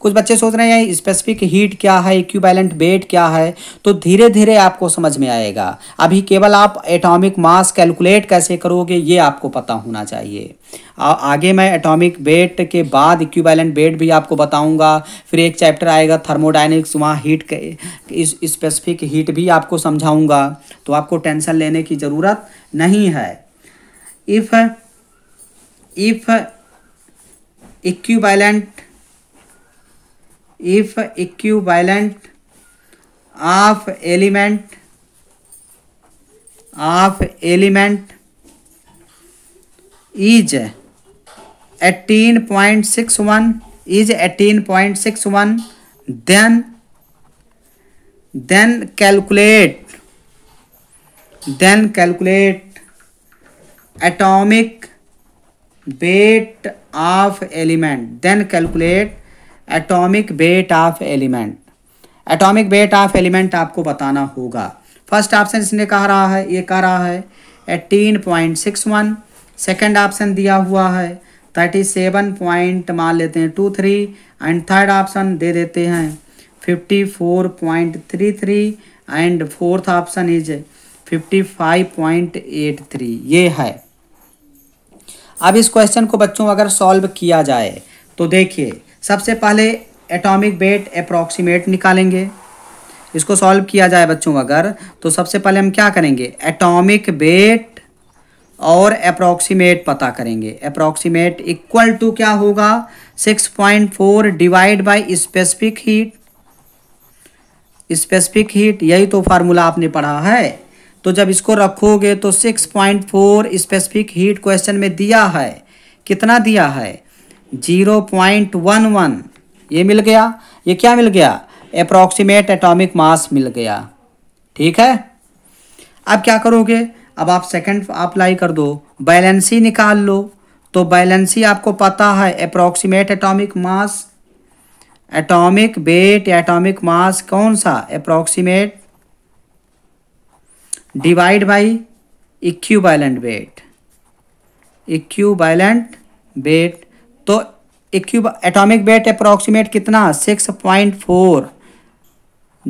कुछ बच्चे सोच रहे हैं स्पेसिफिक हीट क्या है इक्विवेलेंट वेट क्या है तो धीरे धीरे आपको समझ में आएगा अभी केवल आप एटॉमिक मास कैलकुलेट कैसे करोगे ये आपको पता होना चाहिए आ, आगे मैं एटॉमिक वेट के बाद इक्विवेलेंट वेट भी आपको बताऊंगा फिर एक चैप्टर आएगा थर्मोडाइनमिक्स वहाँ हीट इस स्पेसिफिक हीट भी आपको समझाऊँगा तो आपको टेंशन लेने की ज़रूरत नहीं है if if equivalent if equivalent of element of element is 18.61 is 18.61 then then calculate then calculate atomic weight of element then calculate atomic weight of element atomic weight of element आपको बताना होगा first option इसने कह रहा है ये कह रहा है eighteen point six one second option दिया हुआ है थर्टी सेवन पॉइंट मान लेते हैं two three and third option दे देते हैं fifty four point three three and fourth option is fifty five point eight three ये है अब इस क्वेश्चन को बच्चों अगर सॉल्व किया जाए तो देखिए सबसे पहले एटॉमिक वेट अप्रॉक्सीमेट निकालेंगे इसको सॉल्व किया जाए बच्चों अगर तो सबसे पहले हम क्या करेंगे एटॉमिक वेट और अप्रॉक्सीमेट पता करेंगे अप्रॉक्सीमेट इक्वल टू क्या होगा 6.4 divide by specific heat specific heat यही तो फार्मूला आपने पढ़ा है तो जब इसको रखोगे तो 6.4 स्पेसिफिक हीट क्वेश्चन में दिया है कितना दिया है 0.11 ये मिल गया ये क्या मिल गया अप्रॉक्सीमेट एटॉमिक मास मिल गया ठीक है अब क्या करोगे अब आप सेकंड अप्लाई कर दो बैलेंसी निकाल लो तो बैलेंसी आपको पता है approximate atomic mass atomic weight atomic mass कौन सा approximate divide by weight weight equivalent weight तो इक्यू एटॉमिक वेट अप्रॉक्सीमेट कितना six point four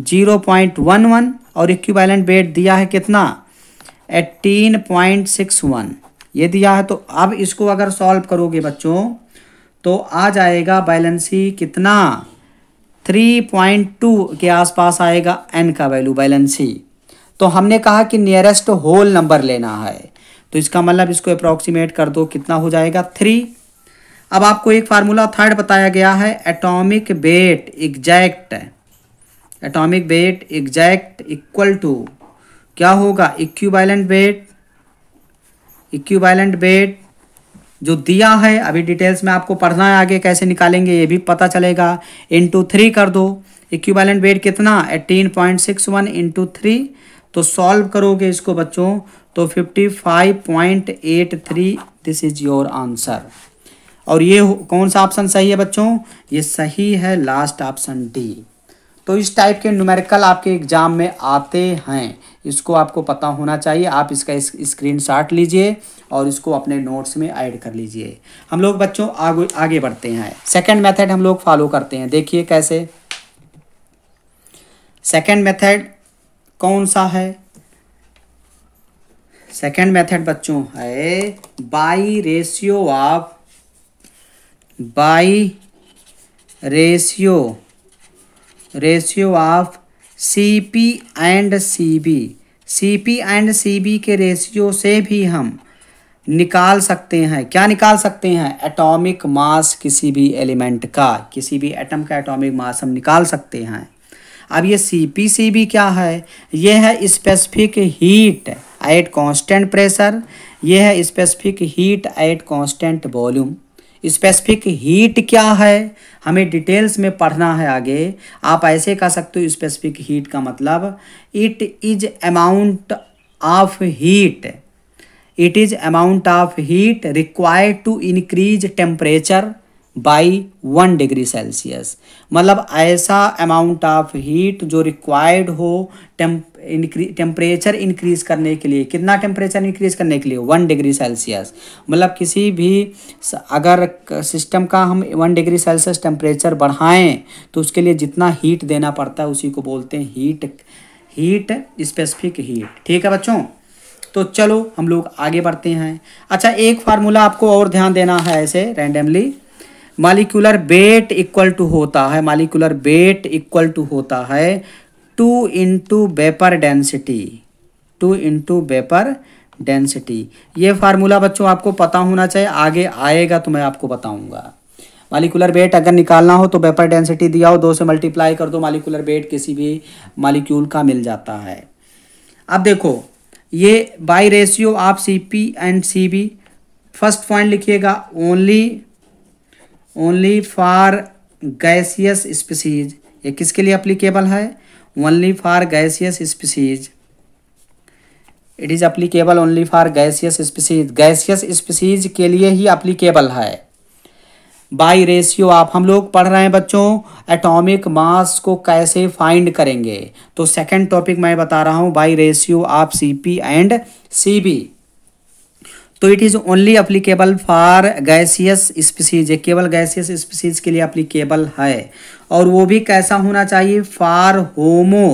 zero point one one और इक्यूबैलेंट वेट दिया है कितना एटीन पॉइंट सिक्स वन ये दिया है तो अब इसको अगर सॉल्व करोगे बच्चों तो आ जाएगा बैलेंसी कितना थ्री पॉइंट टू के आसपास आएगा एन का वैल्यू बैलेंसी तो हमने कहा कि नियरेस्ट होल नंबर लेना है तो इसका मतलब इसको अप्रोक्सीमेट कर दो कितना हो जाएगा थ्री अब आपको एक फार्मूला थर्ड बताया गया है atomic weight exact atomic weight exact equal to क्या होगा इक्यूबाइलेंट वेट इक्यूबाइलेंट वेट जो दिया है अभी डिटेल्स में आपको पढ़ना है आगे कैसे निकालेंगे ये भी पता चलेगा इंटू थ्री कर दो इक्यूबैलेंट वेट कितना eighteen point six one into three तो सॉल्व करोगे इसको बच्चों तो 55.83 दिस इज योर आंसर और ये कौन सा ऑप्शन सही है बच्चों ये सही है लास्ट ऑप्शन डी तो इस टाइप के न्यूमेरिकल आपके एग्ज़ाम में आते हैं इसको आपको पता होना चाहिए आप इसका स्क्रीन शॉट लीजिए और इसको अपने नोट्स में ऐड कर लीजिए हम लोग बच्चों आगे आगे बढ़ते हैं सेकंड मेथड हम लोग फॉलो करते हैं देखिए कैसे सेकंड मेथड कौन सा है सेकेंड मेथड बच्चों है by ratio of by ratio ratio of C P and C V C P and C V के रेशियो से भी हम निकाल सकते हैं क्या निकाल सकते हैं एटॉमिक मास किसी भी एलिमेंट का किसी भी एटम का एटॉमिक मास हम निकाल सकते हैं अब ये सी क्या है ये है specific heat at constant pressure ये है specific heat at constant volume specific heat क्या है हमें डिटेल्स में पढ़ना है आगे आप ऐसे कह सकते हो स्पेसिफिक हीट का मतलब it is amount of heat it is amount of heat required to increase temperature by one degree Celsius मतलब ऐसा अमाउंट ऑफ हीट जो रिक्वायर्ड हो टेम्परेचर इंक्रीज करने के लिए कितना टेम्परेचर इंक्रीज करने के लिए वन डिग्री सेल्सियस मतलब किसी भी अगर सिस्टम का हम वन डिग्री सेल्सियस टेम्परेचर बढ़ाएं तो उसके लिए जितना हीट देना पड़ता है उसी को बोलते हैं हीट हीट स्पेसिफिक हीट ठीक है बच्चों तो चलो हम लोग आगे बढ़ते हैं अच्छा एक फार्मूला आपको और ध्यान देना है ऐसे randomly molecular weight equal to होता है मालिकुलर वेट इक्वल टू होता है two into vapour density two into vapour density ये फार्मूला बच्चों आपको पता होना चाहिए आगे आएगा तो मैं आपको बताऊंगा मालिकुलर वेट अगर निकालना हो तो वेपर डेंसिटी दिया हो दो से मल्टीप्लाई कर दो मालिकुलर वेट किसी भी मालिक्यूल का मिल जाता है अब देखो ये बाई रेशियो आप C P and C V first point लिखिएगा only only for gaseous species ये किसके लिए अप्लीकेबल है only for gaseous species it is applicable only for gaseous species gaseous species के लिए ही अप्लीकेबल है बाई रेशियो आप हम लोग पढ़ रहे हैं बच्चों एटॉमिक मास को कैसे फाइंड करेंगे तो सेकंड टॉपिक मैं बता रहा हूँ by ratio of C P and C V तो it is only applicable for gaseous species ये केवल गैसियस स्पीसीज के लिए अप्लीकेबल है और वो भी कैसा होना चाहिए for homo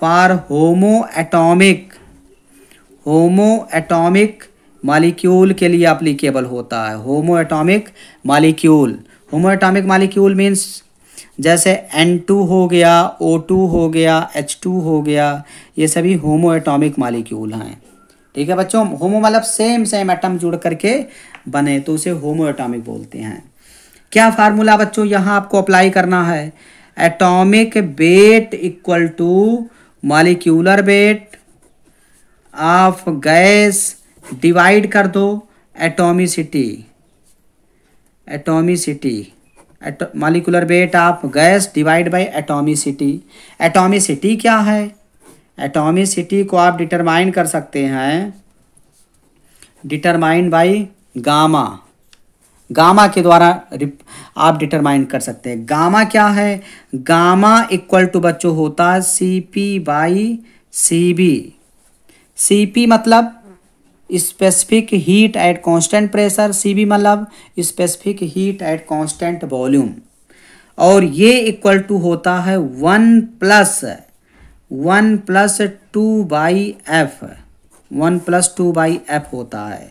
for homo atomic homo atomic molecule के लिए अप्लीकेबल होता है homo atomic molecule homo atomic molecule means जैसे N2 हो गया O2 हो गया H2 हो गया ये सभी होमो एटॉमिक मालिक्यूल हैं ठीक है बच्चों होमो मतलब सेम सेम एटम जुड़ करके बने तो उसे होमो एटॉमिक बोलते हैं क्या फार्मूला बच्चों यहाँ आपको अप्लाई करना है atomic weight equal to molecular weight of gas divide कर दो atomicity atomicity molecular weight of gas divide by atomicity atomicity क्या है एटोमिसिटी को आप डिटरमाइन कर सकते हैं डिटरमाइन बाई गामा गामा के द्वारा आप डिटरमाइन कर सकते हैं गामा क्या है गामा इक्वल टू बच्चों होता है C P by C V C P मतलब specific heat at constant pressure C V मतलब specific heat at constant volume और ये इक्वल टू होता है one plus one plus two by F one plus two by F होता है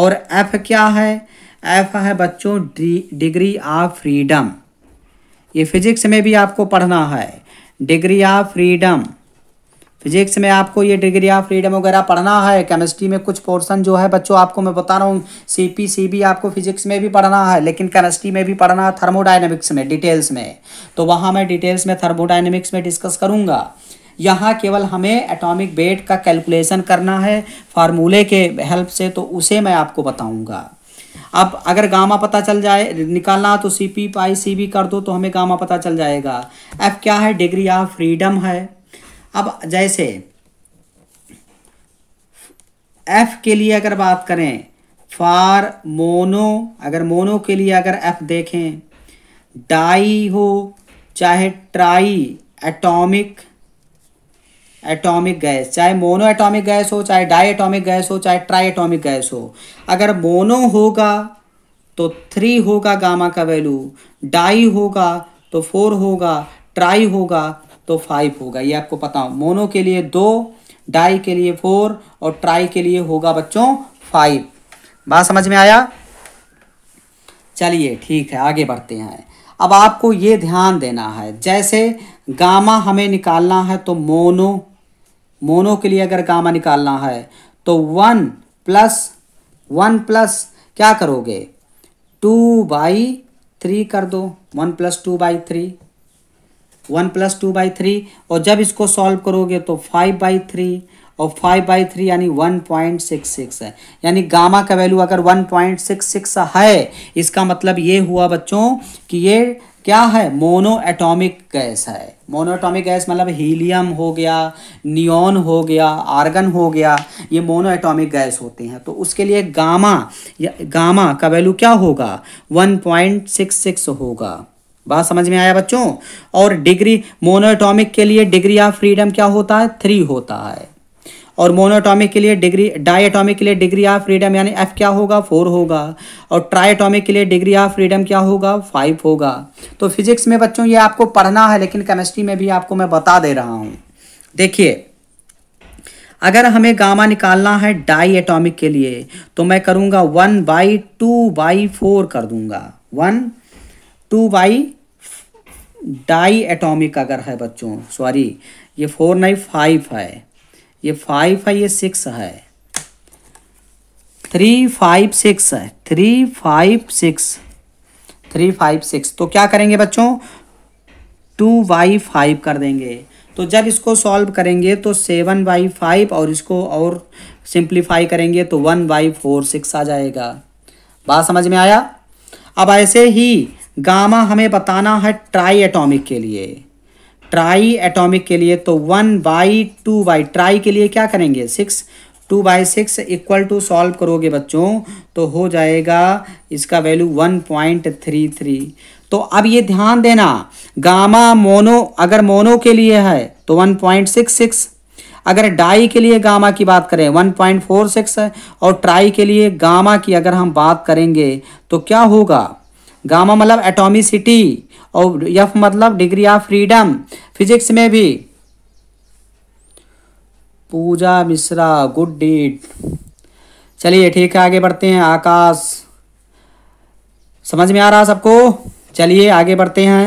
और F क्या है एफ है बच्चों डिग्री ऑफ फ्रीडम ये फिजिक्स में भी आपको पढ़ना है डिग्री ऑफ फ्रीडम फिजिक्स में आपको ये डिग्री ऑफ फ्रीडम वगैरह पढ़ना है केमिस्ट्री में कुछ पोर्शन जो है बच्चों आपको मैं बता रहा हूँ सी पी सी भी आपको फिजिक्स में भी पढ़ना है लेकिन केमिस्ट्री में भी पढ़ना है थर्मोडाइनमिक्स में डिटेल्स में तो वहाँ मैं डिटेल्स में थर्मोडाइनमिक्स में डिस्कस करूँगा यहाँ केवल हमें एटॉमिक वेट का कैलकुलेशन करना है फार्मूले के हेल्प से तो उसे मैं आपको बताऊँगा अब अगर गामा पता चल जाए निकालना तो सी पी पाई सी बी कर दो तो हमें गामा पता चल जाएगा एफ क्या है डिग्री ऑफ फ्रीडम है अब जैसे एफ के लिए अगर बात करें फार मोनो अगर मोनो के लिए अगर एफ देखें डाई हो चाहे ट्राई एटॉमिक एटॉमिक गैस चाहे मोनो एटॉमिक गैस हो चाहे डाई एटॉमिक गैस हो चाहे ट्राई एटॉमिक गैस हो अगर मोनो होगा तो थ्री होगा गामा का वैल्यू डाई होगा तो फोर होगा ट्राई होगा तो फाइव होगा ये आपको पता हो मोनो के लिए दो डाई के लिए फोर और ट्राई के लिए होगा बच्चों फाइव बात समझ में आया चलिए ठीक है आगे बढ़ते हैं अब आपको ये ध्यान देना है जैसे गामा हमें निकालना है तो मोनो मोनो के लिए अगर गामा निकालना है तो वन प्लस वन प्लस क्या करोगे टू बाई थ्री कर दो one plus two by three one plus two by three और जब इसको सॉल्व करोगे तो फाइव बाई थ्री और फाइव बाई थ्री यानी वन पॉइंट सिक्स सिक्स है यानी गामा का वैल्यू अगर वन पॉइंट सिक्स सिक्स है इसका मतलब ये हुआ बच्चों कि ये क्या है मोनो एटॉमिक गैस है मोनो एटॉमिक गैस मतलब हीलियम हो गया नियोन हो गया आर्गन हो गया ये मोनो एटॉमिक गैस होते हैं तो उसके लिए गामा या गामा का वैल्यू क्या होगा वन पॉइंट सिक्स सिक्स होगा बात समझ में आया बच्चों और डिग्री मोनो एटॉमिक के लिए डिग्री ऑफ फ्रीडम क्या होता है थ्री होता है और मोनोटॉमिक के लिए डिग्री डाइटॉमिक के लिए डिग्री ऑफ फ्रीडम यानी एफ क्या होगा फोर होगा और ट्राईटॉमिक के लिए डिग्री ऑफ फ्रीडम क्या होगा फाइव होगा तो फिजिक्स में बच्चों ये आपको पढ़ना है लेकिन केमिस्ट्री में भी आपको मैं बता दे रहा हूँ देखिए अगर हमें गामा निकालना है डाई एटॉमिक के लिए तो मैं करूँगा one by two by four कर दूंगा one two by di atomic अगर है बच्चों सॉरी ये फोर नहीं फाइव है ये फाइव है ये सिक्स है थ्री फाइव सिक्स है three five six three five six तो क्या करेंगे बच्चों टू बाई फाइव कर देंगे तो जब इसको सॉल्व करेंगे तो सेवन बाई फाइव और इसको और सिंप्लीफाई करेंगे तो वन बाई फोर सिक्स आ जाएगा बात समझ में आया अब ऐसे ही गामा हमें बताना है ट्राई एटॉमिक के लिए ट्राई एटॉमिक के लिए तो one by two by tri के लिए क्या करेंगे six two by six equal to solve करोगे बच्चों तो हो जाएगा इसका value one point three three तो अब ये ध्यान देना गामा मोनो अगर मोनो के लिए है तो वन पॉइंट सिक्स सिक्स अगर डाई के लिए गामा की बात करें वन पॉइंट फोर सिक्स है और ट्राई के लिए गामा की अगर हम बात करेंगे तो क्या होगा गामा मतलब एटोमिसिटी और यफ मतलब डिग्री ऑफ फ्रीडम फिजिक्स में भी पूजा मिश्रा गुड डीड चलिए ठीक है आगे बढ़ते हैं आकाश समझ में आ रहा सबको चलिए आगे बढ़ते हैं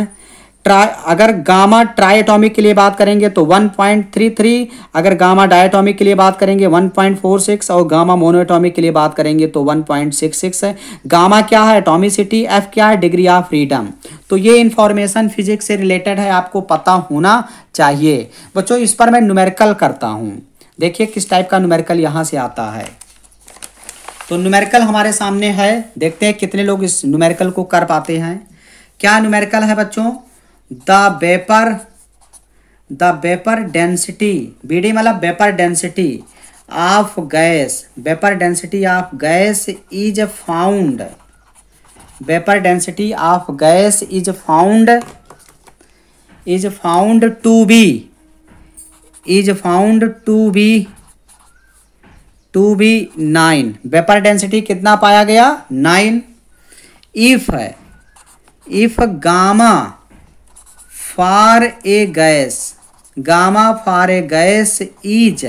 ट्राई अगर गामा ट्राई के लिए बात करेंगे तो 1.33 अगर गामा डायटॉमिक के लिए बात करेंगे 1.46 और गामा मोनोएटॉमिक के लिए बात करेंगे तो 1.66 है गामा क्या है एटोमिसिटी एफ क्या है डिग्री ऑफ फ्रीडम तो ये इन्फॉर्मेशन फिजिक्स से रिलेटेड है आपको पता होना चाहिए बच्चों इस पर मैं न्यूमेरिकल करता हूँ देखिए किस टाइप का न्यूमेरिकल यहाँ से आता है तो न्यूमेरिकल हमारे सामने है देखते हैं कितने लोग इस न्यूमेरिकल को कर पाते हैं क्या न्यूमेरिकल है बच्चों the vapour the vapour density V D मतलब vapour density of gas vapour density of gas is found vapour density of gas is found is found to be is found to be to be nine vapour density कितना पाया गया nine if if gamma for a gas gamma for a gas is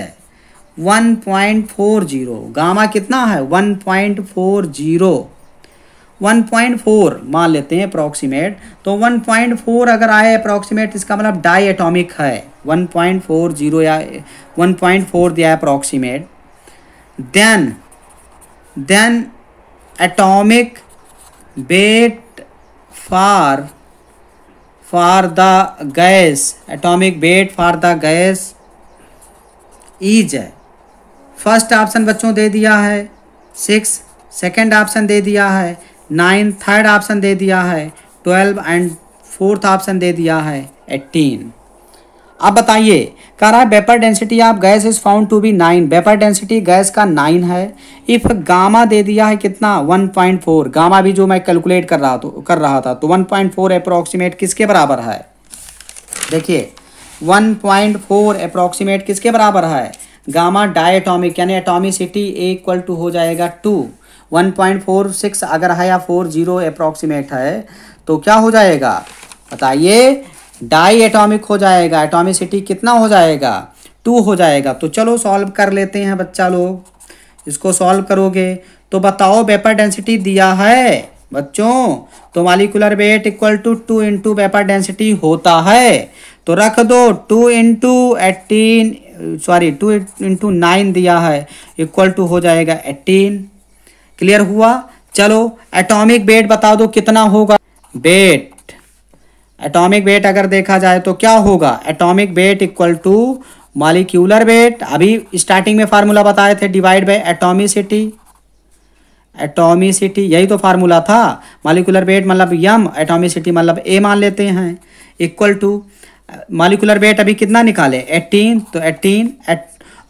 one point four zero gamma कितना है one point four zero one point four मान लेते हैं approximate तो one point four अगर आए अप्रॉक्सीमेट इसका मतलब डाई एटोमिक है वन पॉइंट फोर जीरो या वन पॉइंट फोर दिया है approximate then then atomic weight for for the gas atomic weight for the gas is first option बच्चों दे दिया है सिक्स सेकंड ऑप्शन दे दिया है नाइन थर्ड ऑप्शन दे दिया है ट्वेल्व एंड फोर्थ ऑप्शन दे दिया है एट्टीन अब बताइए कह रहा है vapour density of gas is found to be nine vapour density gas का नाइन है इफ़ गामा दे दिया है कितना वन पॉइंट फोर गामा भी जो मैं कैलकुलेट कर रहा तो कर रहा था तो वन पॉइंट फोर अप्रोक्सीमेट किसके बराबर है देखिए वन पॉइंट फोर अप्रोक्सीमेट किसके बराबर है गामा डायटॉमिक यानी एटॉमिसिटी इक्वल टू हो जाएगा two one point four six अगर है या फोर जीरो अप्रोक्सीमेट है तो क्या हो जाएगा बताइए डाई एटॉमिक हो जाएगा एटॉमिसिटी कितना हो जाएगा टू हो जाएगा तो चलो सॉल्व कर लेते हैं बच्चा लोग इसको सॉल्व करोगे तो बताओ वेपर डेंसिटी दिया है बच्चों तो molecular weight equal to two into vapour density होता है तो रख दो two into eighteen sorry two into nine दिया है इक्वल टू हो जाएगा एटीन क्लियर हुआ चलो एटॉमिक वेट बता दो कितना होगा वेट एटॉमिक वेट अगर देखा जाए तो क्या होगा atomic weight equal to molecular weight अभी स्टार्टिंग में फार्मूला बताए थे डिवाइड बाय एटॉमिसिटी एटॉमिसिटी यही तो फार्मूला था मालिकुलर वेट मतलब यम एटॉमिसिटी मतलब ए मान लेते हैं इक्वल टू मालिकुलर वेट अभी कितना निकाले एटीन तो एटीन एट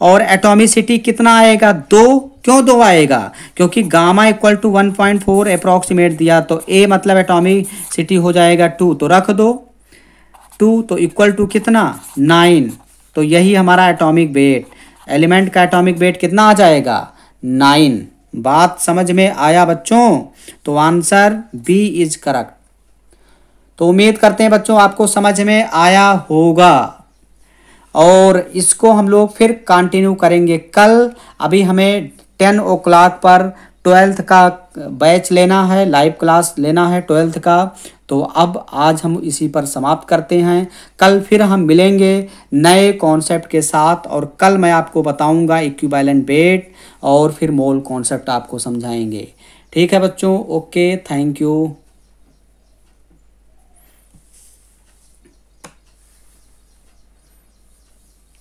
और एटॉमिसिटी कितना आएगा दो क्यों दो आएगा क्योंकि gamma equal to one point four approximate दिया तो ए मतलब एटॉमिक सिटी हो जाएगा टू तो रख दो टू तो इक्वल टू कितना नाइन तो यही हमारा एटॉमिक वेट एलिमेंट का एटॉमिक वेट कितना आ जाएगा नाइन बात समझ में आया बच्चों तो आंसर बी इज करेक्ट तो उम्मीद करते हैं बच्चों आपको समझ में आया होगा और इसको हम लोग फिर कंटिन्यू करेंगे कल अभी हमें टेन ओ क्लाक पर ट्वेल्थ का बैच लेना है लाइव क्लास लेना है ट्वेल्थ का तो अब आज हम इसी पर समाप्त करते हैं कल फिर हम मिलेंगे नए कॉन्सेप्ट के साथ और कल मैं आपको बताऊंगा इक्विवेलेंट बेट और फिर मोल कॉन्सेप्ट आपको समझाएंगे ठीक है बच्चों ओके थैंक यू